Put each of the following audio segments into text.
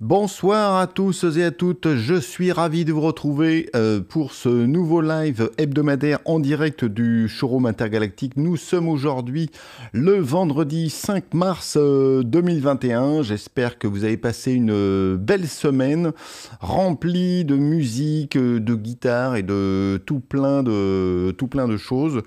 Bonsoir à tous et à toutes, je suis ravi de vous retrouver euh, pour ce nouveau live hebdomadaire en direct du showroom intergalactique. Nous sommes aujourd'hui le vendredi 5 mars 2021. Euh, J'espère que vous avez passé une euh, belle semaine remplie de musique, de guitare et de tout plein de, tout plein de choses.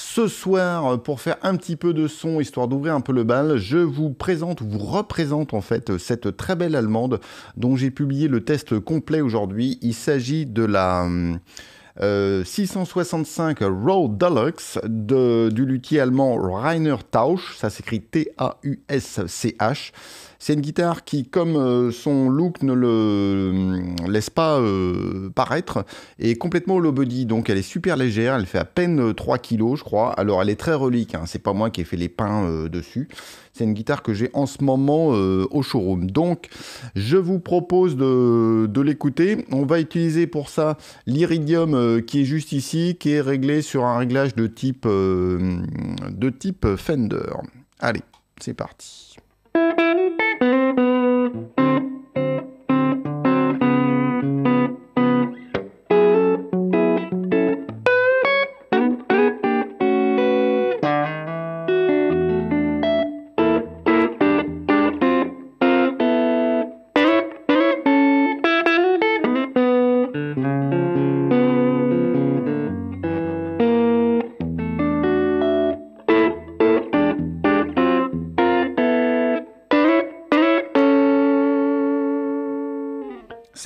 Ce soir, euh, pour faire un petit peu de son, histoire d'ouvrir un peu le bal, je vous présente, vous représente en fait cette très belle allemande dont j'ai publié le test complet aujourd'hui. Il s'agit de la... Hum, 665 Raw Deluxe de, du luthier allemand Rainer Tausch, ça s'écrit T-A-U-S-C-H. C'est une guitare qui, comme euh, son look ne le euh, laisse pas euh, paraître, est complètement low body. Donc elle est super légère, elle fait à peine 3 kg, je crois. Alors elle est très relique, hein. c'est pas moi qui ai fait les pains dessus. C'est une guitare que j'ai en ce moment euh, au showroom. Donc, je vous propose de, l'écouter. On va utiliser pour ça l'iridium euh, qui est juste ici, qui est réglé sur un réglage de type, euh, de type Fender. Allez, c'est parti.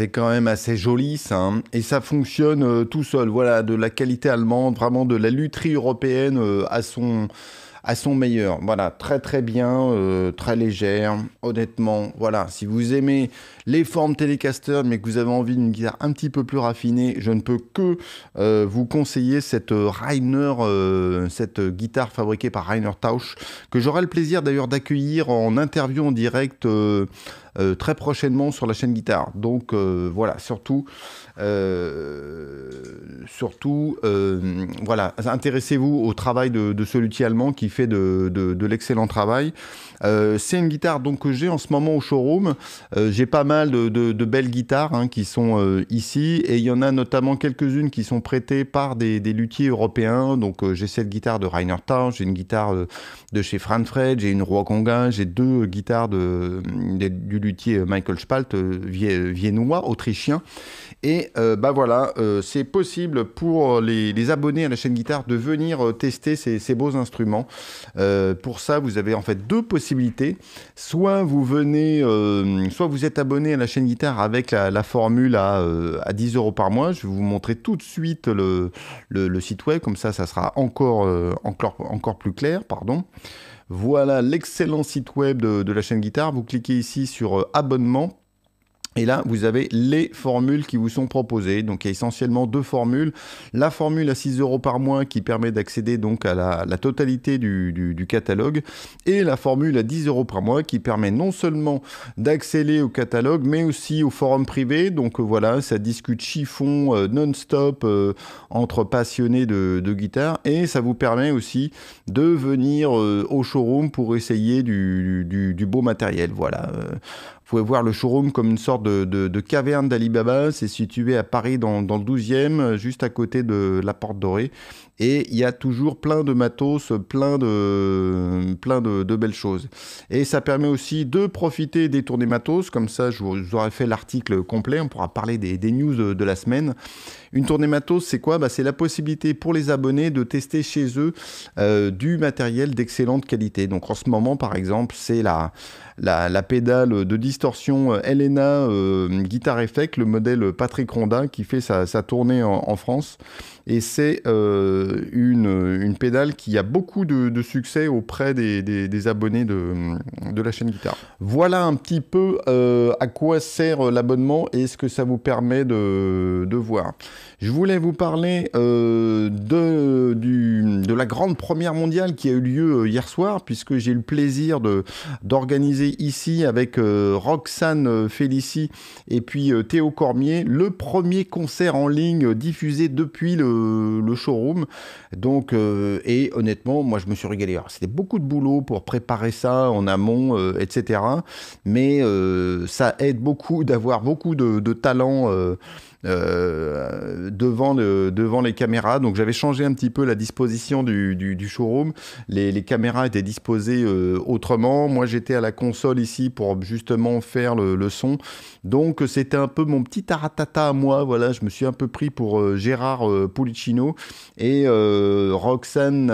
quand même assez joli ça. Hein. Et ça fonctionne euh, tout seul, voilà, de la qualité allemande, vraiment de la lutherie européenne euh, à, son, à son meilleur. Voilà, très très bien, euh, très légère, honnêtement. Voilà, si vous aimez les formes Telecaster, mais que vous avez envie d'une guitare un petit peu plus raffinée, je ne peux que euh, vous conseiller cette euh, Rainer, euh, cette guitare fabriquée par Rainer Tausch, que j'aurai le plaisir d'ailleurs d'accueillir en interview en direct. très prochainement sur la chaîne guitare. Donc voilà, surtout, surtout, voilà, intéressez-vous au travail de, celui ce luthier allemand qui fait de, l'excellent travail. c'est une guitare donc que j'ai en ce moment au showroom. j'ai pas de, belles guitares hein, qui sont euh, ici, et il y en a notamment quelques-unes qui sont prêtées par des, des luthiers européens. Donc euh, j'ai cette guitare de Rainer Town, j'ai une guitare euh, de, chez Franfred j'ai une Roi Conga, j'ai deux guitares de, du luthier Michael Spalt, viennois, autrichien. Et bah voilà, c'est possible pour les, abonnés à la chaîne guitare de venir tester ces beaux instruments. pour ça, vous avez en fait deux possibilités. Soit vous venez, soit vous êtes abonné à la chaîne guitare avec la, formule à, 10 euh, euros par mois, je vais vous montrer tout de suite le, site web, comme ça, ça sera encore, euh, encore, encore plus clair. Pardon. Voilà l'excellent site web de, de, la chaîne guitare. Vous cliquez ici sur euh, abonnement et là, vous avez les formules qui vous sont proposées. Donc, il y a essentiellement deux formules. La formule à 6 euros par mois qui permet d'accéder donc à la, totalité du, catalogue. Et la formule à 10 euros par mois qui permet non seulement d'accéder au catalogue, mais aussi au forum privé. Donc, euh, voilà, ça discute chiffon euh, non-stop euh, entre passionnés de, guitare. Et ça vous permet aussi de venir au showroom pour essayer du, du beau matériel. Voilà pouvez voir le showroom comme une sorte de, caverne d'Alibaba. C'est situé à Paris dans, le 12e, juste à côté de la Porte Dorée. Et il y a toujours plein de matos, plein de, plein de, belles choses. Et ça permet aussi de profiter des tournées matos. Comme ça, je vous, aurai fait l'article complet. On pourra parler des, news de, la semaine. Une tournée matos, c'est quoi bah, C'est la possibilité pour les abonnés de tester chez eux euh, du matériel d'excellente qualité. Donc en ce moment, par exemple, c'est la la, la pédale de distorsion euh, Elena euh, Guitar Effect, le modèle Patrick Ronda qui fait sa, sa tournée en France. Et c'est euh, une, une, pédale qui a beaucoup de, succès auprès des, abonnés de, la chaîne Guitare. Voilà un petit peu euh, à quoi sert l'abonnement et ce que ça vous permet de, voir. Je voulais vous parler euh, de, de la grande première mondiale qui a eu lieu hier soir, puisque j'ai eu le plaisir d'organiser ici avec Roxane Félicie et puis Théo Cormier le premier concert en ligne diffusé depuis le le, showroom. Donc, euh, et honnêtement, moi, je me suis régalé. C'était beaucoup de boulot pour préparer ça en amont, euh, etc. Mais euh, ça aide beaucoup d'avoir beaucoup de, de talent euh, devant, devant les caméras. Donc j'avais changé un petit peu la disposition du, du, showroom. Les, les, caméras étaient disposées euh, autrement. Moi j'étais à la console ici pour justement faire le, son. Donc c'était un peu mon petit taratata à moi. Voilà, je me suis un peu pris pour euh, Gérard Pulicino et Roxane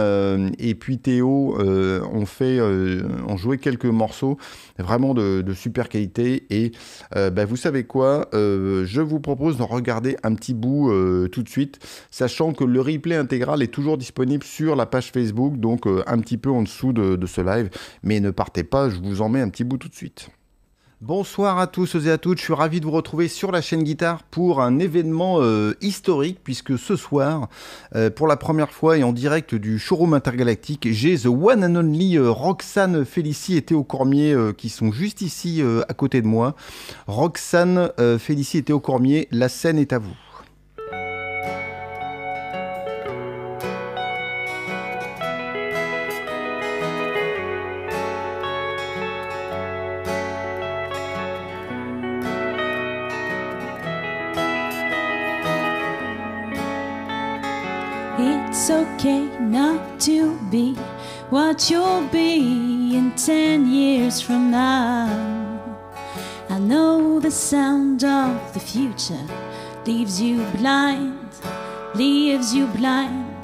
et puis Théo ont fait, ont joué quelques morceaux vraiment de, super qualité. Et ben vous savez quoi, je vous propose de regarder un petit bout euh, tout de suite, sachant que le replay intégral est toujours disponible sur la page Facebook, donc euh, un petit peu en dessous de ce live. Mais ne partez pas, je vous en mets un petit bout tout de suite. Bonsoir à tous et à toutes, je suis ravi de vous retrouver sur la chaîne guitare pour un événement euh, historique puisque ce soir, euh, pour la première fois et en direct du showroom intergalactique, j'ai The One and Only euh, Roxane Félicie et Théo Cormier qui sont juste ici à côté de moi. Roxane Félicie et Théo Cormier, la scène est à vous. it's okay not to be what you'll be in 10 years from now. I know the sound of the future leaves you blind, leaves you blind.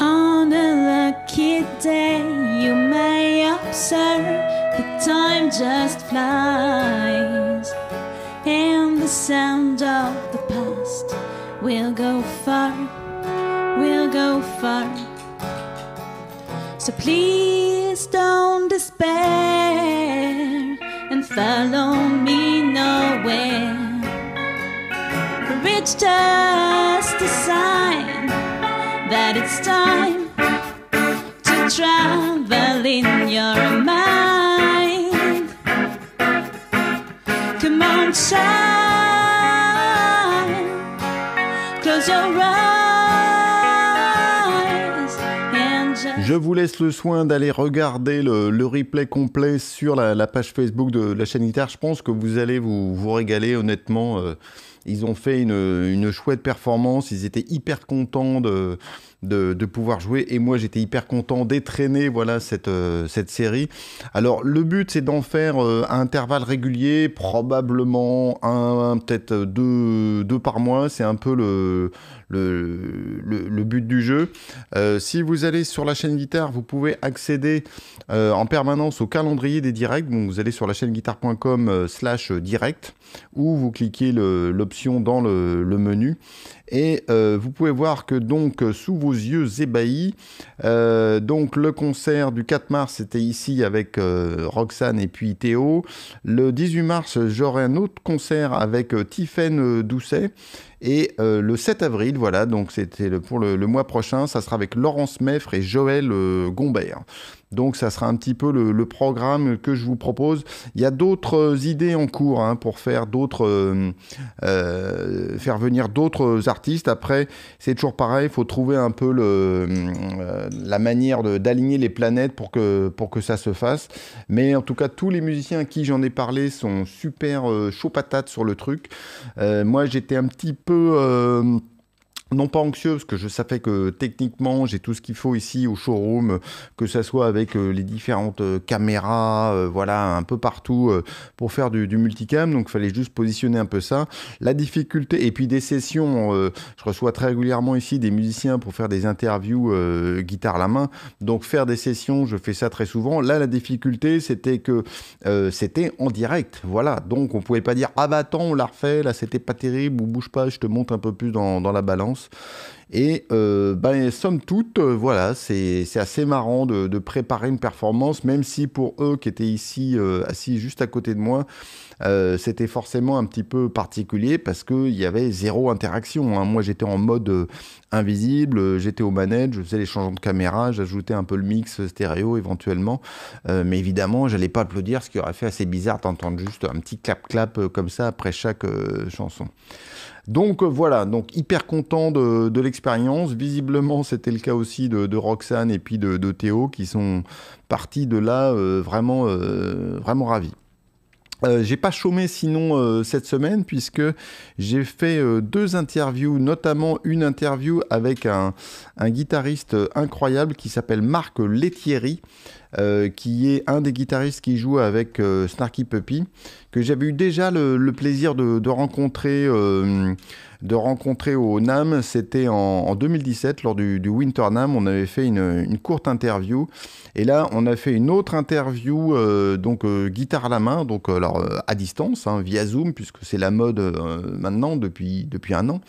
On a lucky day, you may observe the time just flies, and the sound of the past will go far So please don't despair and follow me nowhere. For it's just a sign that it's time to travel in your mind. vous laisse le soin d'aller regarder le, replay complet sur la, page Facebook de la chaîne Guitare. Je pense que vous allez vous, régaler, honnêtement. Euh, ils ont fait une, chouette performance. Ils étaient hyper contents de, de, pouvoir jouer. Et moi, j'étais hyper content d'étraîner voilà, euh, cette, série. Alors, le but, c'est d'en faire à euh, intervalles réguliers, probablement un, peut-être deux, par mois. C'est un peu le, but du jeu. Euh, si vous allez sur la chaîne guitare, vous pouvez accéder en permanence au calendrier des directs. vous allez sur la chaîne guitare.com slash direct ou vous cliquez l'option dans le menu et euh, vous pouvez voir que donc euh, sous vos yeux ébahis, euh, donc le concert du 4 mars c'était ici avec Roxane et puis Théo. Le 18 mars j'aurai un autre concert avec Tiffaine Doucet. Et le 7 avril, voilà, donc c'était pour le, mois prochain, ça sera avec Laurence Meffre et Joël Gombert. Donc ça sera un petit peu le, programme que je vous propose. Il y a d'autres idées en cours hein, pour faire d'autres, euh, euh, faire venir d'autres artistes. Après, c'est toujours pareil, il faut trouver un peu euh, la manière d'aligner les planètes pour que, pour que ça se fasse. Mais en tout cas, tous les musiciens à qui j'en ai parlé sont super chaud patates sur le truc. moi, j'étais un petit peu non pas anxieux, parce que je savais que techniquement j'ai tout ce qu'il faut ici au showroom, que ça soit avec euh, les différentes euh, caméras, euh, voilà, un peu partout pour faire du, multicam, donc il fallait juste positionner un peu ça. La difficulté, et puis des sessions, je reçois très régulièrement ici des musiciens pour faire des interviews guitare à la main, donc faire des sessions, je fais ça très souvent. Là, la difficulté, c'était que c'était en direct, voilà, donc on pouvait pas dire ah bah attends, on l'a refait, là c'était pas terrible, ou bouge pas, je te monte un peu plus dans la balance. Et euh, ben, somme toute, euh, voilà, c'est assez marrant de, préparer une performance, même si pour eux qui étaient ici, euh, assis juste à côté de moi, c'était forcément un petit peu particulier parce qu'il y avait zéro interaction. Hein. Moi, j'étais en mode invisible, j'étais au manette, je faisais les changements de caméra, j'ajoutais un peu le mix stéréo éventuellement. mais évidemment, j'allais pas applaudir, ce qui aurait fait assez bizarre d'entendre juste un petit clap-clap comme ça après chaque chanson. Donc euh, voilà, donc hyper content de, l'expérience. Visiblement, c'était le cas aussi de, Roxane et puis de, Théo qui sont partis de là euh, vraiment, euh, vraiment ravis. j'ai pas chômé sinon cette semaine puisque j'ai fait deux interviews, notamment une interview avec un, guitariste incroyable qui s'appelle Marc Lettieri. Euh, qui est un des guitaristes qui joue avec euh, Snarky Puppy, que j'avais eu déjà le, plaisir de, rencontrer, euh, de rencontrer au NAM. C'était en, 2017, lors du, Winter NAM, on avait fait une, courte interview. Et là, on a fait une autre interview, donc guitare à la main, donc alors à distance, hein, via Zoom, puisque c'est la mode maintenant depuis, depuis un an.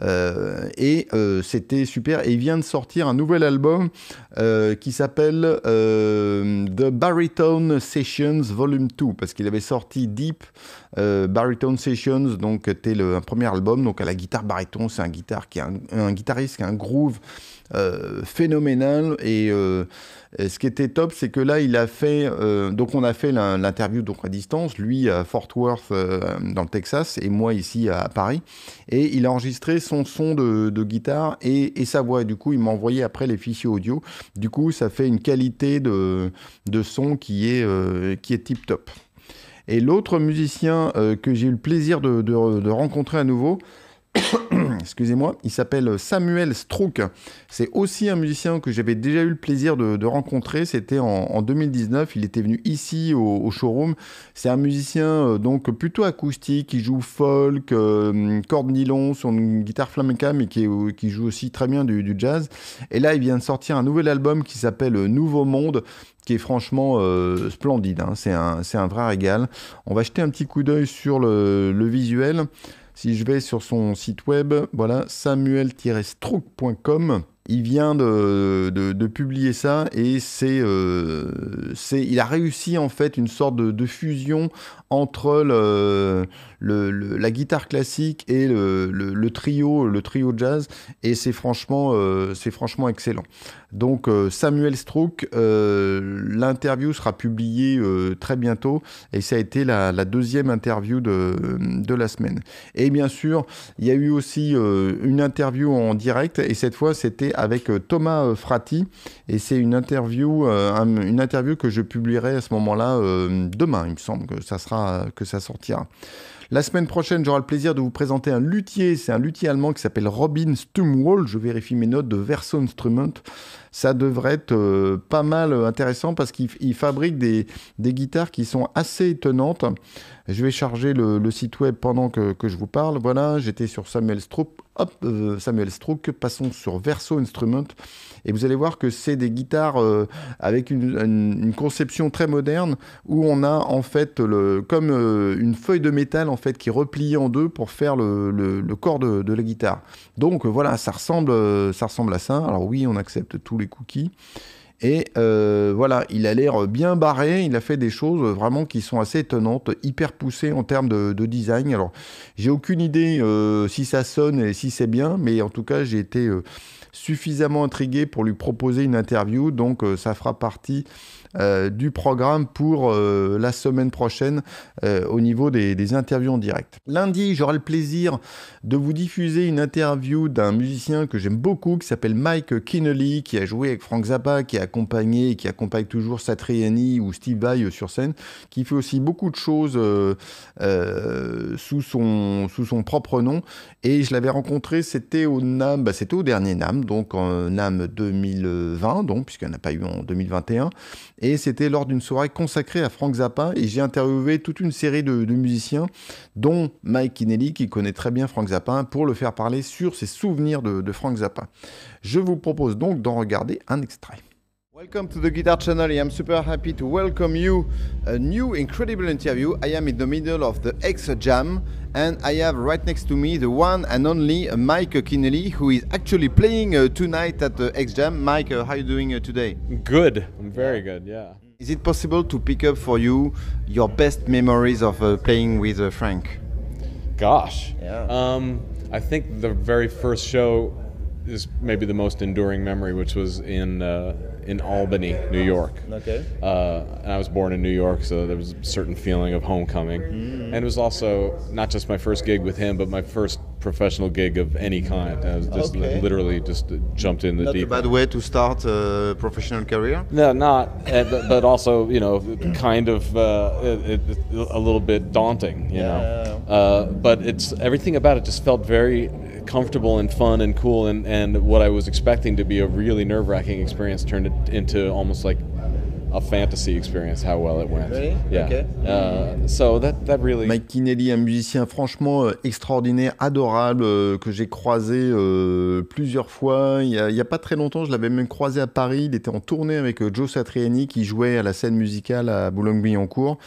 Euh, et euh, c'était super. Et il vient de sortir un nouvel album euh, qui s'appelle The Baritone Sessions Volume 2, parce qu'il avait sorti Deep euh, Baritone Sessions, donc c'était le un premier album, donc à la guitare Baritone, c'est un, qui un, guitariste qui a un groove euh, phénoménal et euh, ce qui était top, c'est que là, il a fait. Euh, donc, on a fait l'interview donc à distance, lui à Fort Worth, euh, dans le Texas, et moi ici à, Paris. Et il a enregistré son son de, de guitare et, et, sa voix. du coup, il m'a envoyé après les fichiers audio. Du coup, ça fait une qualité de, de son qui est, euh, qui est tip top. Et l'autre musicien euh, que j'ai eu le plaisir de, rencontrer à nouveau, excusez-moi, il s'appelle Samuel Strook. C'est aussi un musicien que j'avais déjà eu le plaisir de, rencontrer. C'était en, 2019. Il était venu ici au, showroom. C'est un musicien euh, donc plutôt acoustique. Il joue folk, euh, cordes nylon sur une guitare flamenca, mais qui, joue aussi très bien du, jazz. Et là, il vient de sortir un nouvel album qui s'appelle Nouveau Monde qui est franchement euh, splendide, hein. c'est un, vrai régal. On va jeter un petit coup d'œil sur le visuel. Si je vais sur son site web, voilà, samuel-stroke.com, il vient de, de, publier ça et c'est, euh, c'est il a réussi en fait une sorte de, de fusion entre le, le, la guitare classique et le, le, trio le trio jazz et c'est franchement euh, c'est franchement excellent. Donc euh, Samuel Strouk, l'interview sera publiée très bientôt et ça a été la, la deuxième interview de, la semaine. Et bien sûr, il y a eu aussi une interview en direct et cette fois c'était avec euh, Thomas euh, Frati et c'est une interview, euh, une interview que je publierai à ce moment-là demain, il me semble que ça sera que ça sortira. La semaine prochaine, j'aurai le plaisir de vous présenter un luthier. C'est un luthier allemand qui s'appelle Robin Stumwall. Je vérifie mes notes de Verso Instrument. Ça devrait être euh, pas mal euh, intéressant parce qu'il fabrique des, guitares qui sont assez étonnantes. Je vais charger le, site web pendant que, je vous parle. Voilà, j'étais sur Samuel Stroop. Hop, euh, Samuel Strook, passons sur Verso Instrument. Et vous allez voir que c'est des guitares avec une, conception très moderne où on a en fait comme une feuille de métal fait qui est en deux pour faire le, le, corps de, la guitare. Donc voilà, ça ressemble, euh, ça ressemble à ça. Alors oui, on accepte tous les cookies. Et euh, voilà, il a l'air bien barré, il a fait des choses vraiment qui sont assez étonnantes, hyper poussées en termes de, design. Alors, j'ai aucune idée euh, si ça sonne et si c'est bien, mais en tout cas, j'ai été suffisamment intrigué pour lui proposer une interview, donc ça fera partie euh, du programme pour euh, la semaine prochaine euh, au niveau des, interviews en direct. Lundi, j'aurai le plaisir de vous diffuser une interview d'un musicien que j'aime beaucoup qui s'appelle Mike Kinley, qui a joué avec Frank Zappa, qui a accompagné et qui accompagne toujours Satriani ou Steve Vai sur scène, qui fait aussi beaucoup de choses sous, son, sous son propre nom. Et je l'avais rencontré, c'était au NAM, bah, au dernier NAM, donc en NAM 2020, donc puisqu'il n'y en a pas eu en 2021. Et c'était lors d'une soirée consacrée à Frank Zappa. Et j'ai interviewé toute une série de, musiciens, dont Mike Kinelli, qui connaît très bien Frank Zappa, pour le faire parler sur ses souvenirs de, de Frank Zappa. Je vous propose donc d'en regarder un extrait. Welcome to the Guitar Channel. I'm super happy to welcome you a new incredible interview. I am in the middle of the X Jam and I have right next to me the one and only Mike Kinelli who is actually playing uh, tonight at the X Jam. Mike, uh, how are you doing uh, today? Good. I'm very good. Yeah. Is it possible to pick up for you your best memories of uh, playing with uh, Frank? Gosh. Yeah. Um, I think the very first show is maybe the most enduring memory, which was in uh, in Albany, New York. Okay. Uh, and I was born in New York, so there was a certain feeling of homecoming. Mm-hmm. And it was also not just my first gig with him, but my first professional gig of any kind. I was just okay. literally just jumped in the not deep. Not a bad way to start a professional career. No, not. Eh, but also, you know, kind of uh, it, it, a little bit daunting. You yeah. know. Uh, but it's everything about it just felt very comfortable and fun and cool and, and what I was expecting to be a really nerve wracking experience turned it into almost like a fantasy experience how well it went. Yeah. Okay. Uh, so that, that really... Mike Kinelli, un musicien franchement euh, extraordinaire, adorable, euh, que j'ai croisé euh, plusieurs fois. Il n'y a, a, pas très longtemps, je l'avais même croisé à Paris. Il était en tournée avec Joe Satriani qui jouait à la scène musicale à Boulogne-Billancourt.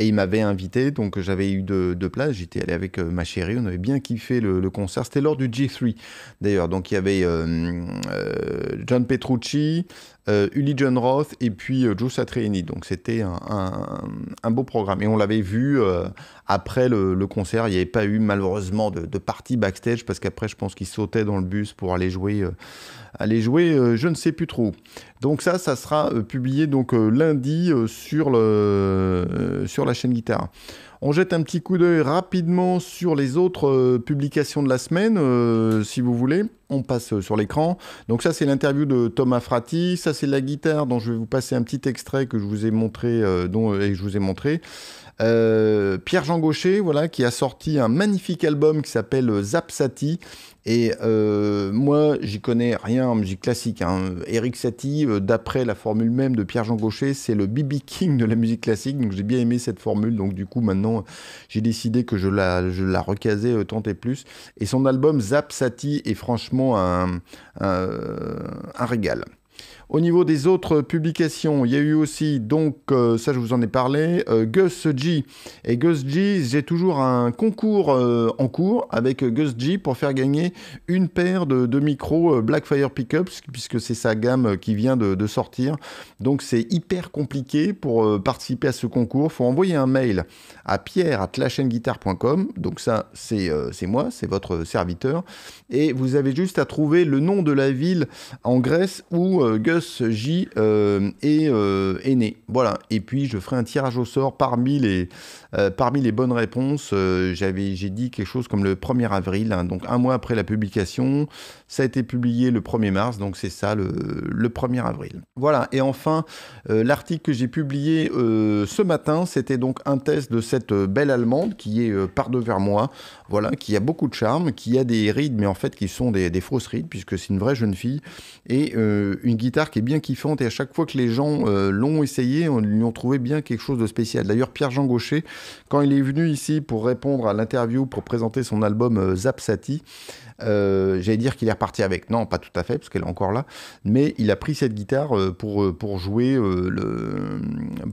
Et il m'avait invité, donc j'avais eu deux, places. J'étais allé avec euh, ma chérie, on avait bien kiffé le, concert. C'était lors du G3 d'ailleurs. Donc il y avait euh, euh, John Petrucci, Uli John Roth et puis Joe Satriani. Donc c'était un, beau programme. Et on l'avait vu après le, concert. Il n'y avait pas eu malheureusement de, de partie backstage parce qu'après je pense qu'ils sautait dans le bus pour aller jouer aller jouer euh, je ne sais plus trop. Donc ça, ça sera euh, publié donc euh, lundi sur, le, sur la chaîne Guitare. On jette un petit coup d'œil rapidement sur les autres publications de la semaine, si vous voulez. On passe sur l'écran. Donc ça, c'est l'interview de Thomas Frati. Ça, c'est la guitare dont je vais vous passer un petit extrait que je vous ai montré, dont, et je vous ai montré. Euh, Pierre-Jean Gaucher, voilà, qui a sorti un magnifique album qui s'appelle euh, Zapsati. Et euh, moi, j'y connais rien en musique classique. Hein. Eric Satie, d'après la formule même de Pierre-Jean Gaucher, c'est le BB King de la musique classique. Donc j'ai bien aimé cette formule. Donc du coup, maintenant, j'ai décidé que je la, je la recasais tant et plus. Et son album Zap est franchement un régal. Au niveau des autres publications, il y a eu aussi, donc, euh, ça je vous en ai parlé, euh, Gus G. Et Gus G, j'ai toujours un concours euh, en cours avec Gus G pour faire gagner une paire de, micros Blackfire Pickups, puisque c'est sa gamme qui vient de, sortir. Donc c'est hyper compliqué pour participer à ce concours. faut envoyer un mail à pierre at Donc ça, c'est moi, c'est votre serviteur. Et vous avez juste à trouver le nom de la ville en Grèce où Gus J euh, euh, est, né. Voilà. Et puis je ferai un tirage au sort parmi les, euh, parmi les bonnes réponses. j'avais, j'ai dit quelque chose comme le 1er avril, hein. donc un mois après la publication. Ça a été publié le 1er mars, donc c'est ça le, le, 1er avril. Voilà. Et enfin, l'article que j'ai publié ce matin, c'était donc un test de cette belle allemande qui est par devers moi. Voilà, qui a beaucoup de charme, qui a des rides, mais en fait qui sont des, des fausses rides puisque c'est une vraie jeune fille et une guitare qui est bien kiffante et à chaque fois que les gens euh, l'ont essayé, on lui ont trouvé bien quelque chose de spécial. D'ailleurs, Pierre-Jean Gaucher, quand il est venu ici pour répondre à l'interview pour présenter son album euh, Zapsati, euh, j'allais dire qu'il est reparti avec. Non, pas tout à fait, parce qu'elle est encore là. Mais il a pris cette guitare pour, pour, jouer, le,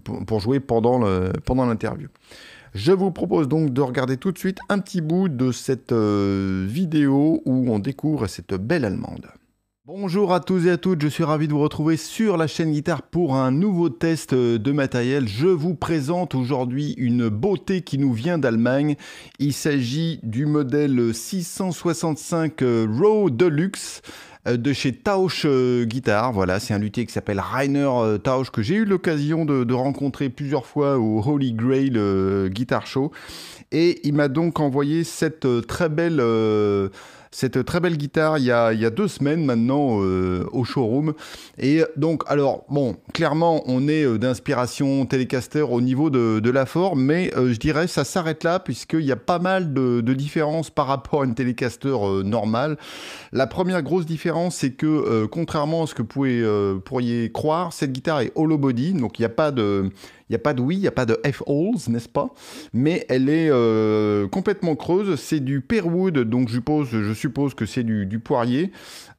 pour jouer pendant l'interview. Je vous propose donc de regarder tout de suite un petit bout de cette vidéo où on découvre cette belle Allemande. Bonjour à tous et à toutes, je suis ravi de vous retrouver sur la chaîne guitare pour un nouveau test de matériel. Je vous présente aujourd'hui une beauté qui nous vient d'Allemagne. Il s'agit du modèle 665 euh, Row Deluxe euh, de chez Tausch euh, Guitare. Voilà, c'est un luthier qui s'appelle Rainer Tausch que j'ai eu l'occasion de, rencontrer plusieurs fois au Holy Grail Guitar Show. Et il m'a donc envoyé cette très belle cette très belle guitare il y a, deux semaines maintenant euh, au showroom. Et donc, alors, bon, clairement, on est euh, d'inspiration Telecaster au niveau de, la forme, mais euh, je dirais ça s'arrête là puisqu'il y a pas mal de, différences par rapport à une Telecaster normal. normale. La première grosse différence, c'est que contrairement à ce que vous pourriez croire, cette guitare est hollow body, donc il n'y a pas de, il n'y a pas de oui, il n'y a pas de F-holes, n'est-ce pas Mais elle est euh, complètement creuse. C'est du Pearwood, donc je suppose, que c'est du, poirier.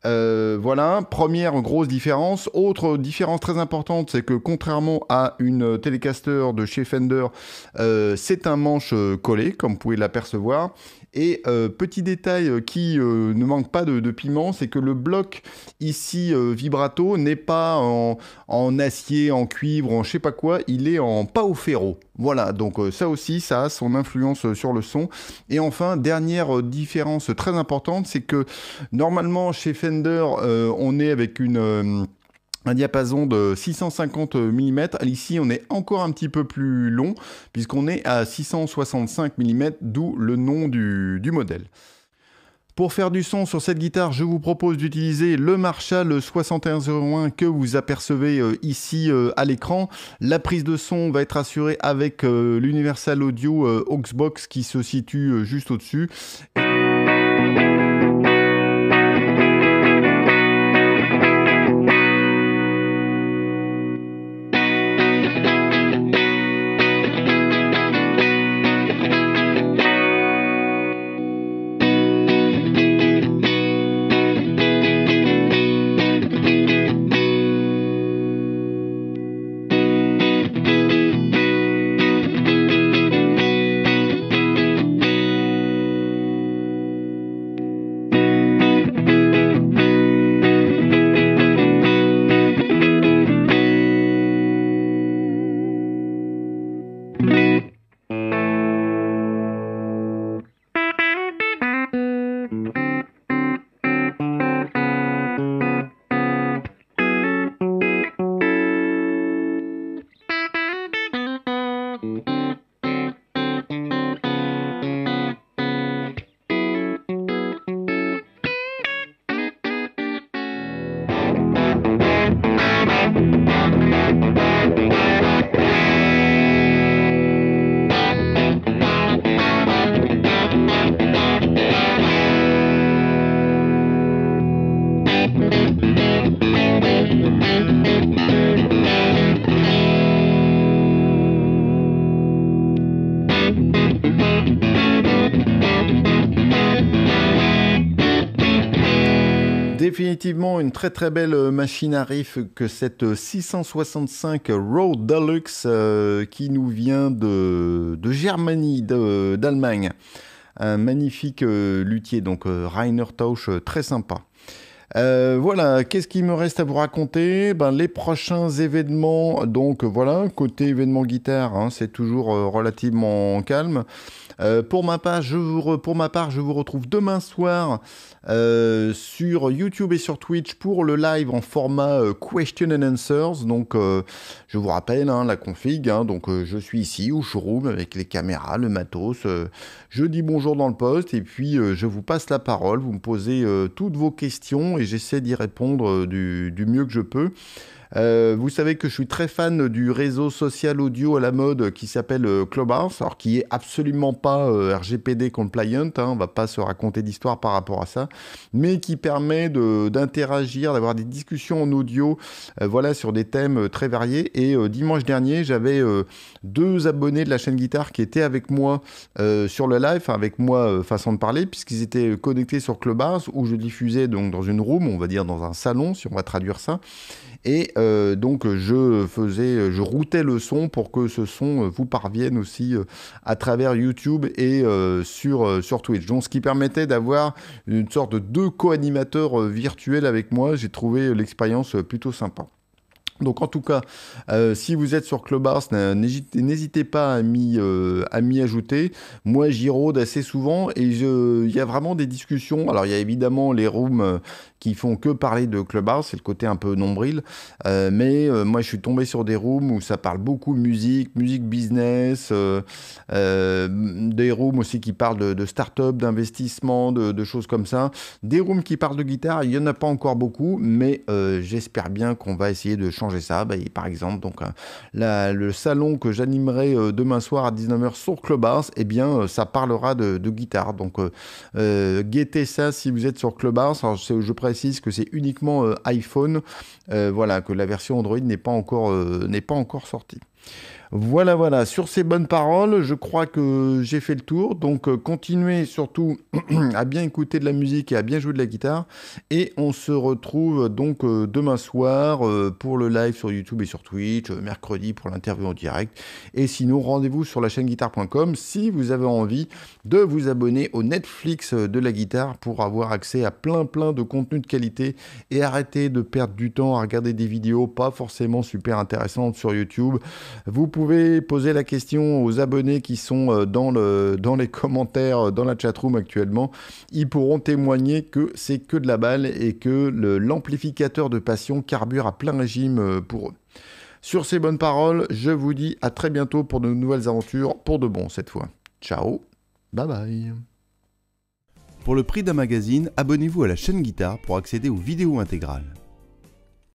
Euh, voilà, première grosse différence. Autre différence très importante, c'est que contrairement à une Telecaster de chez Fender, euh, c'est un manche collé, comme vous pouvez l'apercevoir. Et euh, petit détail euh, qui euh, ne manque pas de, piment, c'est que le bloc ici vibrato n'est pas en, acier, en cuivre, en je sais pas quoi, il est en pao ferro. Voilà, donc ça aussi, ça a son influence sur le son. Et enfin, dernière différence très importante, c'est que normalement chez Fender, on est avec une un diapason de 650 mm. Ici, on est encore un petit peu plus long, puisqu'on est à 665 mm, d'où le nom du, modèle. Pour faire du son sur cette guitare, je vous propose d'utiliser le Marshall 6101 que vous apercevez euh, ici euh, à l'écran. La prise de son va être assurée avec euh, l'Universal Audio Oxbox qui se situe juste au-dessus. définitivement une très très belle euh, machine à riff que cette 665 euh, Road Deluxe euh, qui nous vient de, de Germanie, d'Allemagne. Un magnifique luthier, donc Rainer Tausch, très sympa. voilà, qu'est-ce qu'il me reste à vous raconter ben, Les prochains événements, donc voilà, côté événement guitare, hein, c'est toujours relativement calme. Euh, pour, ma part, je vous pour ma part, je vous retrouve demain soir euh, sur YouTube et sur Twitch pour le live en format euh, Question and Answers. Donc, je vous rappelle hein, la config. Hein. donc, je suis ici au showroom avec les caméras, le matos. je dis bonjour dans le poste et puis je vous passe la parole. Vous me posez toutes vos questions et j'essaie d'y répondre du mieux que je peux. Euh, vous savez que je suis très fan du réseau social audio à la mode qui s'appelle euh, Clubhouse, alors qui est absolument pas euh, RGPD compliant, hein, on ne va pas se raconter d'histoire par rapport à ça, mais qui permet d'interagir, d'avoir des discussions en audio, voilà, sur des thèmes très variés. Et dimanche dernier, j'avais deux abonnés de la chaîne guitare qui étaient avec moi sur le live, avec moi façon de parler, puisqu'ils étaient connectés sur Clubhouse où je diffusais donc dans une room, on va dire dans un salon, si on va traduire ça. Et euh, donc je faisais, je routais le son pour que ce son euh, vous parvienne aussi euh, à travers YouTube et sur, sur Twitch. Donc ce qui permettait d'avoir une sorte de deux co-animateurs virtuels avec moi. J'ai trouvé l'expérience plutôt sympa. Donc en tout cas, euh, si vous êtes sur Clubhouse, n'hésitez pas euh, à m'y ajouter. Moi, j'y rôde assez souvent et il y a vraiment des discussions. Alors il y a évidemment les rooms euh, qui font que parler de Clubhouse, c'est le côté un peu nombril. mais moi, je suis tombé sur des rooms où ça parle beaucoup musique, musique business, des rooms aussi qui parlent de, start-up, d'investissement, de, de, choses comme ça. Des rooms qui parlent de guitare, il n'y en a pas encore beaucoup, mais j'espère bien qu'on va essayer de changer ça bah, Par exemple, donc, euh, le salon que j'animerai euh, demain soir à 19h sur Clubhouse, et eh bien, euh, ça parlera de, guitare. Donc, guettez ça si vous êtes sur Clubhouse. Alors, je précise que c'est uniquement iPhone, voilà, que la version Android n'est pas encore, n'est pas encore sortie. Voilà, voilà, sur ces bonnes paroles, je crois que j'ai fait le tour. Donc euh, continuez surtout à bien écouter de la musique et à bien jouer de la guitare. Et on se retrouve euh, donc euh, demain soir pour le live sur YouTube et sur Twitch, mercredi pour l'interview en direct. Et sinon, rendez-vous sur la chaîne guitare.com si vous avez envie de vous abonner au Netflix de la guitare pour avoir accès à plein plein de contenu de qualité et arrêter de perdre du temps à regarder des vidéos pas forcément super intéressantes sur YouTube. Vous pouvez poser la question aux abonnés qui sont euh, dans, le, dans les commentaires, euh, dans la chatroom actuellement. Ils pourront témoigner que c'est que de la balle et que l'amplificateur de passion carbure à plein régime euh, pour eux. Sur ces bonnes paroles, je vous dis à très bientôt pour de nouvelles aventures, pour de bon cette fois. Ciao, bye bye. Pour le prix d'un magazine, abonnez-vous à la chaîne Guitare pour accéder aux vidéos intégrales.